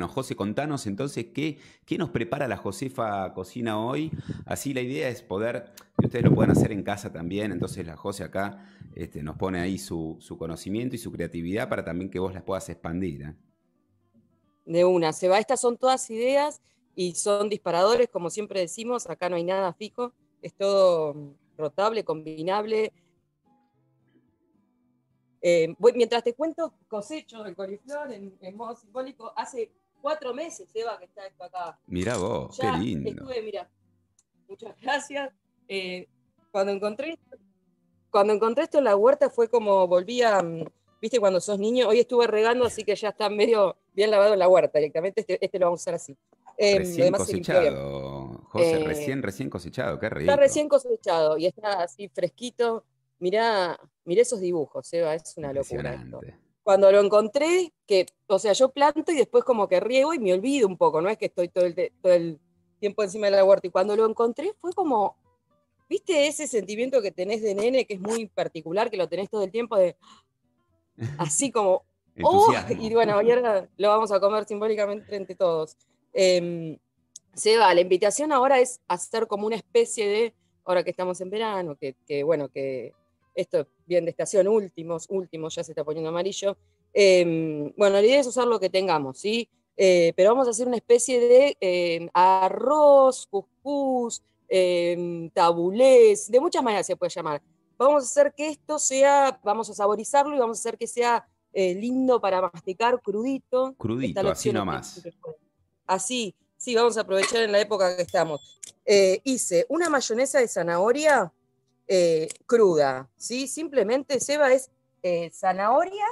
Bueno, José, contanos entonces qué, qué nos prepara la Josefa Cocina hoy. Así la idea es poder, que ustedes lo puedan hacer en casa también, entonces la José acá este, nos pone ahí su, conocimiento y su creatividad para también que vos las puedas expandir. ¿eh? De una, se va, estas son todas ideas y son disparadores, como siempre decimos, acá no hay nada fijo, es todo rotable, combinable. Eh, mientras te cuento, cosecho el coliflor en, en modo simbólico hace cuatro meses, Eva, que está esto acá. Mirá vos, qué lindo. Estuve, mirá, muchas gracias. Eh, cuando, encontré, cuando encontré esto en la huerta fue como volvía, mm, viste, cuando sos niño, hoy estuve regando, así que ya está medio bien lavado en la huerta directamente, este, este, lo vamos a usar así. Eh, recién cosechado, José, eh, recién, recién cosechado, qué rico. Está recién cosechado y está así fresquito. Mirá, mirá esos dibujos, Eva, es una locura esto cuando lo encontré, que, o sea, yo planto y después como que riego y me olvido un poco, no es que estoy todo el, tiempo encima de la huerta. Y cuando lo encontré fue como, viste ese sentimiento que tenés de nene, que es muy particular, que lo tenés todo el tiempo de, así como, oh, y bueno, hoy lo vamos a comer simbólicamente entre todos. Em, Seba, la invitación ahora es hacer como una especie de, ahora que estamos en verano, que bueno, que esto bien de estación, últimos, últimos, ya se está poniendo amarillo. Em, bueno, la idea es usar lo que tengamos, ¿sí? Eh, pero vamos a hacer una especie de em, arroz, cuscús, em, tabulés, de muchas maneras se puede llamar. Vamos a hacer que esto sea, vamos a saborizarlo y vamos a hacer que sea eh, lindo para masticar, crudito. Crudito, así nomás. Así, sí, vamos a aprovechar en la época que estamos. Eh, hice una mayonesa de zanahoria eh, cruda, ¿sí? Simplemente, Seba, es eh, zanahoria,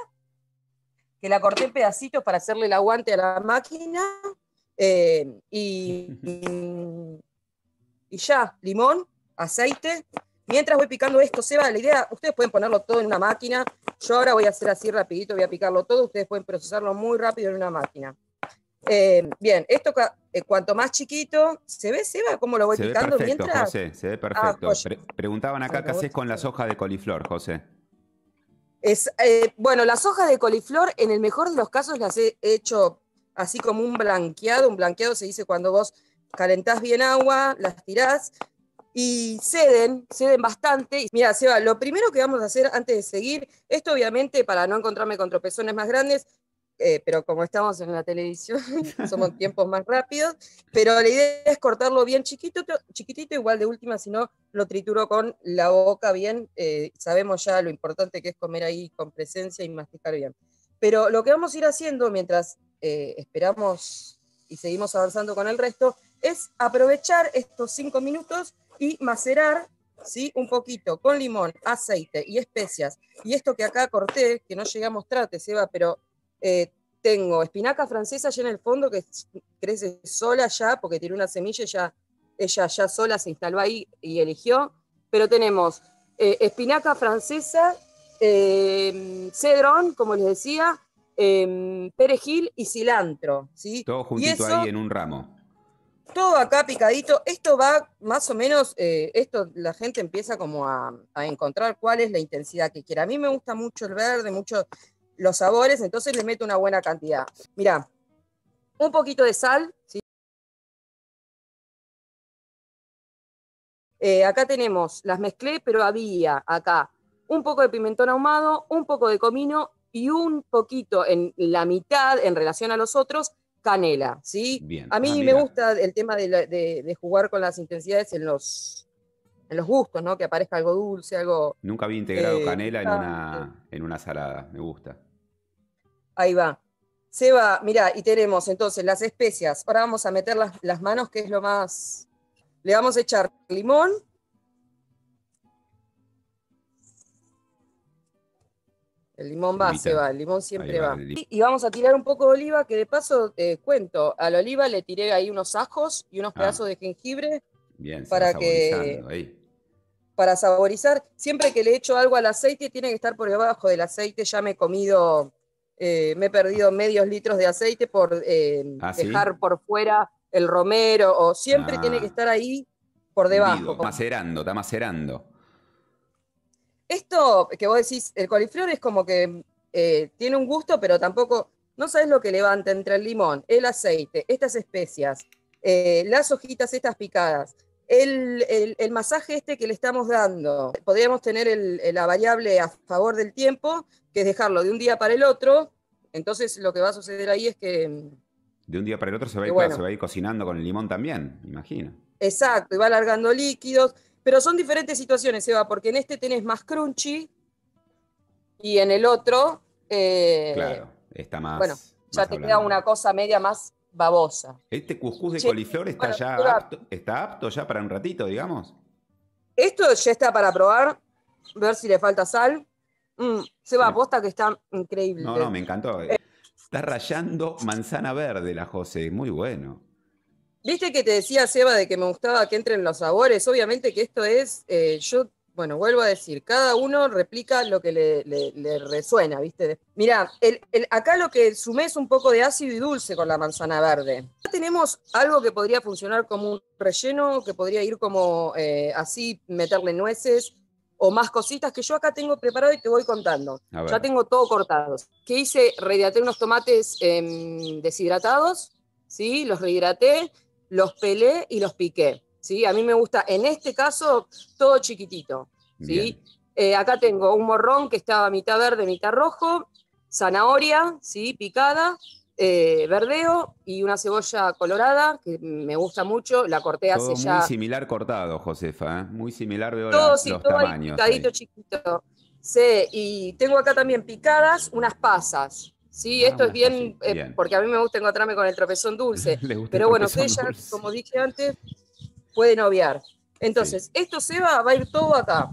que la corté en pedacitos para hacerle el aguante a la máquina, eh, y, ya, limón, aceite. Mientras voy picando esto, Seba, la idea, ustedes pueden ponerlo todo en una máquina, yo ahora voy a hacer así rapidito, voy a picarlo todo, ustedes pueden procesarlo muy rápido en una máquina. bien, esto eh, cuanto más chiquito, ¿se ve, Seba, cómo lo voy se ve perfecto, José, se ve ah, perfecto. preguntaban acá qué haces con las hojas de coliflor, José. Es, eh, bueno, las hojas de coliflor, en el mejor de los casos, las he hecho así como un blanqueado. Un blanqueado se dice cuando vos calentás bien agua, las tirás y ceden, ceden bastante. Mira, Seba, lo primero que vamos a hacer antes de seguir, esto obviamente para no encontrarme con tropezones más grandes, eh, pero como estamos en la televisión, somos tiempos más rápidos, pero la idea es cortarlo bien chiquito, chiquitito, igual de última, si no, lo trituro con la boca bien, eh, sabemos ya lo importante que es comer ahí con presencia y masticar bien. Pero lo que vamos a ir haciendo mientras eh, esperamos y seguimos avanzando con el resto, es aprovechar estos cinco minutos y macerar ¿sí? un poquito con limón, aceite y especias. Y esto que acá corté, que no llegamos trate mostrarte, Seba, pero eh, tengo espinaca francesa allá en el fondo que crece sola ya, porque tiene una semilla, ya, ella ya sola se instaló ahí y eligió. Pero tenemos eh, espinaca francesa, eh, cedrón, como les decía, em, perejil y cilantro. ¿sí? Todo juntito ahí en un ramo. Todo acá picadito. Esto va más o menos, esto la gente empieza como a, a encontrar cuál es la intensidad que quiere A mí me gusta mucho el verde, mucho los sabores, entonces le meto una buena cantidad. Mirá, un poquito de sal, ¿sí? Eh, acá tenemos, las mezclé, pero había acá un poco de pimentón ahumado, un poco de comino y un poquito en la mitad en relación a los otros, canela. ¿sí? A mí ah, me gusta el tema de, jugar con las intensidades en los, los gustos, ¿no? que aparezca algo dulce, algo... Nunca había integrado eh, canela en una, en una salada, me gusta. Ahí va. Se va, mira, y tenemos entonces las especias. Ahora vamos a meter las, manos, que es lo más. Le vamos a echar limón, El limón va, se va, el limón siempre va. Y vamos a tirar un poco de oliva, que de paso cuento, a la oliva le tiré ahí unos ajos y unos ah. pedazos de jengibre para que para saborizar. Siempre que le echo algo al aceite, tiene que estar por debajo del aceite, ya me he comido eh, me he perdido medios litros de aceite por eh, ah, dejar por fuera el romero, o siempre tiene ah. que estar ahí por debajo. está macerando, está macerando. Esto que vos decís, el coliflor es como que eh, tiene un gusto, pero tampoco, no sabes lo que levanta entre el limón, el aceite, estas especias, las hojitas estas picadas, el, masaje este que le estamos dando, podríamos tener la variable a favor del tiempo, que es dejarlo de un día para el otro, entonces lo que va a suceder ahí es que... Mm, de un día para el otro se va, a ir, se ir cocinando con el limón también, imagino. Exacto, y va alargando líquidos, pero son diferentes situaciones, Eva, porque en este tenés más crunchy y en el otro... Eh, claro, está más... Bueno, ya te queda una cosa media más babosa. Este cuscús de coliflor está ya apto, está apto ya para un ratito, digamos. Esto ya está para probar, ver si le falta sal. Mm, Seba, aposta que está increíble. No, no, me encantó. Eh, está rayando manzana verde la José, muy bueno. Viste que te decía, Seba, de que me gustaba que entren los sabores. Obviamente que esto es, eh, yo bueno, vuelvo a decir, cada uno replica lo que le, resuena, ¿viste? Mirá, el, el, acá lo que sumé es un poco de ácido y dulce con la manzana verde. Ya tenemos algo que podría funcionar como un relleno, que podría ir como eh, así, meterle nueces o más cositas que yo acá tengo preparado y te voy contando. Ya tengo todo cortado. ¿Qué hice? Rehidraté unos tomates em, deshidratados, ¿sí? Los rehidraté, los pelé y los piqué. ¿sí? A mí me gusta, en este caso, todo chiquitito, ¿sí? Eh, acá tengo un morrón que estaba mitad verde, mitad rojo, zanahoria, ¿sí? Picada, eh, verdeo y una cebolla colorada que me gusta mucho. La corté hace muy ya. Muy similar cortado, Josefa. ¿eh? Muy similar veo sí, todo chiquito. y tengo acá también picadas unas pasas. Sí, ah, esto es bien, porque a mí me gusta encontrarme con el tropezón dulce. Pero bueno, ella como dije antes, pueden obviar. Entonces, esto se va, a ir todo acá.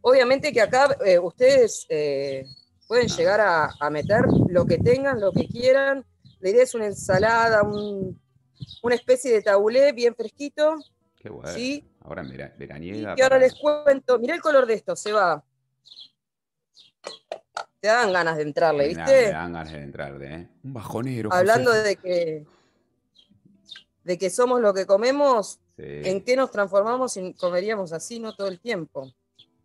Obviamente que acá eh, ustedes eh, pueden ah. llegar a, meter lo que tengan, lo que quieran. La idea es una ensalada, una especie de tabulé bien fresquito. Qué bueno. ¿sí? Ahora mira, veraniega. Y ahora les cuento. Mirá el color de esto, se va. Te dan ganas de entrarle, ¿viste? Te dan ganas de entrarle, ¿eh? Un bajonero. Hablando de que de que somos lo que comemos, en qué nos transformamos si comeríamos así, no todo el tiempo.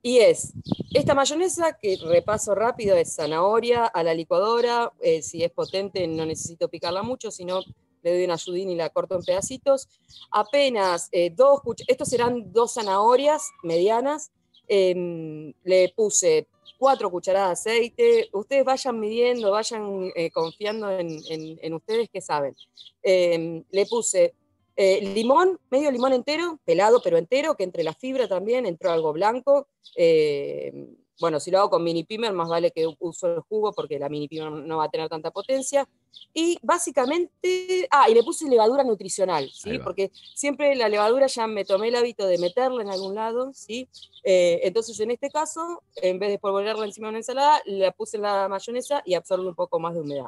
Y es esta mayonesa que repaso rápido es zanahoria a la licuadora, eh, si es potente no necesito picarla mucho, sino le doy una ayudín y la corto en pedacitos. Apenas eh, dos, estos serán dos zanahorias medianas, em, le puse cuatro cucharadas de aceite. Ustedes vayan midiendo, vayan eh, confiando en, ustedes que saben. Em, le puse eh, limón, medio limón entero, pelado pero entero, que entre la fibra también entró algo blanco. Eh, bueno, si lo hago con mini pimer, más vale que uso el jugo porque la mini pimer no va a tener tanta potencia. Y básicamente, ah, y le puse levadura nutricional, ¿sí? Porque siempre la levadura ya me tomé el hábito de meterla en algún lado, ¿sí? Eh, entonces en este caso, en vez de polvorearla encima de una ensalada, la puse en la mayonesa y absorbe un poco más de humedad.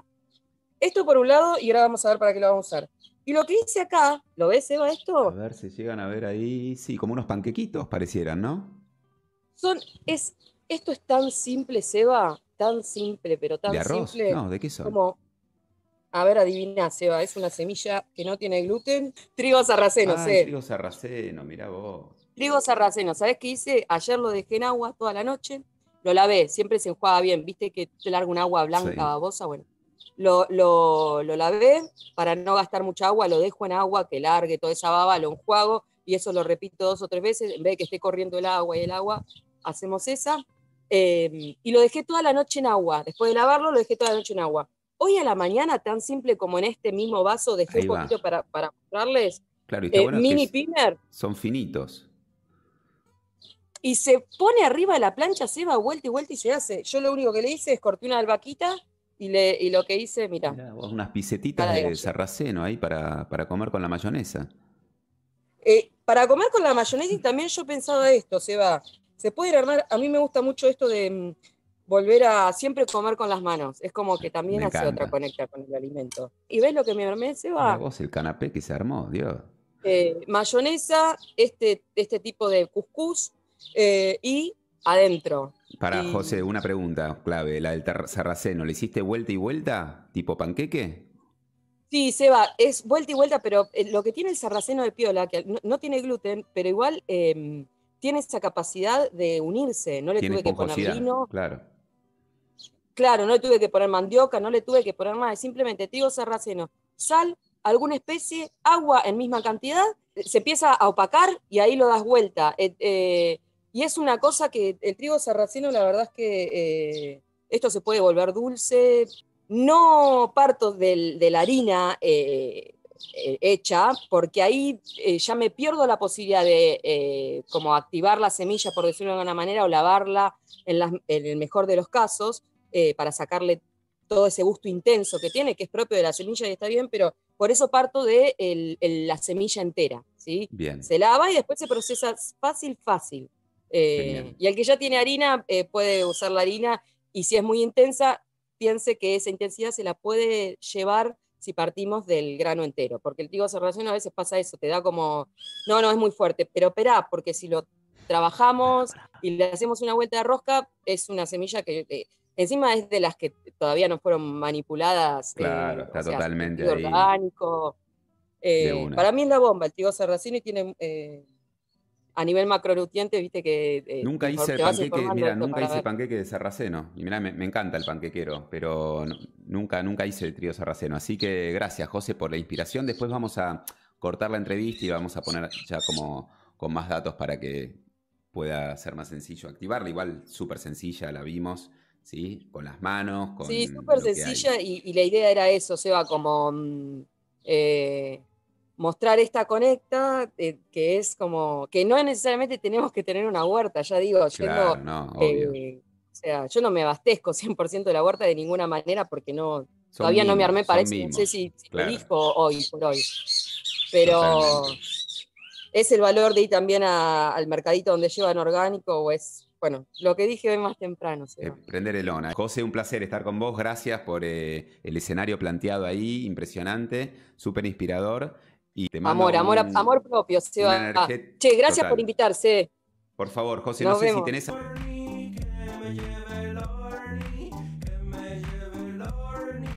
Esto por un lado, y ahora vamos a ver para qué lo vamos a usar. Y lo que hice acá, ¿lo ves, Eva, esto? A ver si llegan a ver ahí, sí, como unos panquequitos parecieran, ¿no? Son, es esto es tan simple, Seba, tan simple, pero tan simple. No, ¿de qué son? Como, a ver, adivina, Seba, es una semilla que no tiene gluten. Trigo sarraceno, ah, Trigo sarraceno, mirá vos. Trigo sarraceno, ¿sabés qué hice? Ayer lo dejé en agua toda la noche, lo lavé, siempre se enjuaga bien, viste que te largo un agua blanca, babosa, bueno. Lo, lo, lo, lavé para no gastar mucha agua, lo dejo en agua, que largue toda esa baba, lo enjuago y eso lo repito dos o tres veces, en vez de que esté corriendo el agua y el agua, hacemos esa. Em, y lo dejé toda la noche en agua. Después de lavarlo, lo dejé toda la noche en agua. Hoy a la mañana, tan simple como en este mismo vaso, dejé un poquito para, para, mostrarles. Eh, mini primer. Son finitos. Y se pone arriba de la plancha, se va vuelta y vuelta y se hace. Yo lo único que le hice es corté una albaquita y, le, lo que hice, mira. Unas pisetitas de, sarraceno ahí para, para, comer con la mayonesa. Eh, para comer con la mayonesa y también yo pensaba esto, Seba se puede armar, a mí me gusta mucho esto de mm, volver a siempre comer con las manos, es como que también hace otra conecta con el alimento. ¿Y ves lo que me armé, Seba? vos el canapé que se armó, Dios. Eh, mayonesa, este, este, tipo de cuscús eh, y adentro. Para José, una pregunta clave, la del sarraceno, ¿le hiciste vuelta y vuelta? ¿Tipo panqueque? Sí, Seba, es vuelta y vuelta, pero eh, lo que tiene el sarraceno de piola, que no, tiene gluten, pero igual em, tiene esa capacidad de unirse, no le tuve que poner vino. Claro. Claro, no le tuve que poner mandioca, no le tuve que poner nada, simplemente trigo sarraceno, sal, alguna especie, agua en misma cantidad, se empieza a opacar y ahí lo das vuelta. Eh, eh, y es una cosa que el trigo sarraceno, la verdad es que eh, esto se puede volver dulce. No parto de la harina eh, hecha, porque ahí eh, ya me pierdo la posibilidad de eh, como activar la semilla, por decirlo de alguna manera, o lavarla en, el mejor de los casos, para sacarle todo ese gusto intenso que tiene, que es propio de la semilla y está bien, pero por eso parto de la semilla entera. ¿sí? Bien. Se lava y después se procesa fácil, fácil. y el que ya tiene harina puede usar la harina y si es muy intensa, piense que esa intensidad se la puede llevar si partimos del grano entero, porque el tigo serracino a veces pasa eso, te da como, no, no, es muy fuerte, pero espera porque si lo trabajamos y le hacemos una vuelta de rosca, es una semilla que eh, encima es de las que todavía no fueron manipuladas. Claro, eh, está totalmente orgánico. Eh, para mí es la bomba, el tigo serracino y tiene a nivel macronutriente, viste que... Eh, nunca hice panqueque, mira, nunca hice panqueque de sarraceno. Y mira, me, encanta el panquequero, pero nunca, nunca hice el trío sarraceno. Así que gracias, José, por la inspiración. Después vamos a cortar la entrevista y vamos a poner ya como con más datos para que pueda ser más sencillo activarla. Igual súper sencilla, la vimos, ¿sí? Con las manos, con... Sí, súper sencilla y, la idea era eso, Seba, como... Mm, eh, mostrar esta conecta, eh, que es como, que no necesariamente tenemos que tener una huerta, ya digo, eh, o sea, yo no me abastezco 100% de la huerta de ninguna manera porque no, todavía no me armé para eso, no sé si, lo dijo hoy por hoy. Pero es el valor de ir también al mercadito donde llevan orgánico o es... Bueno, lo que dije hoy más temprano. Eh, prender el ona. José, un placer estar con vos. Gracias por el escenario planteado ahí, impresionante, súper inspirador amor, amor, amor propio, che, gracias por invitarse. Por favor, José, no sé si tenés.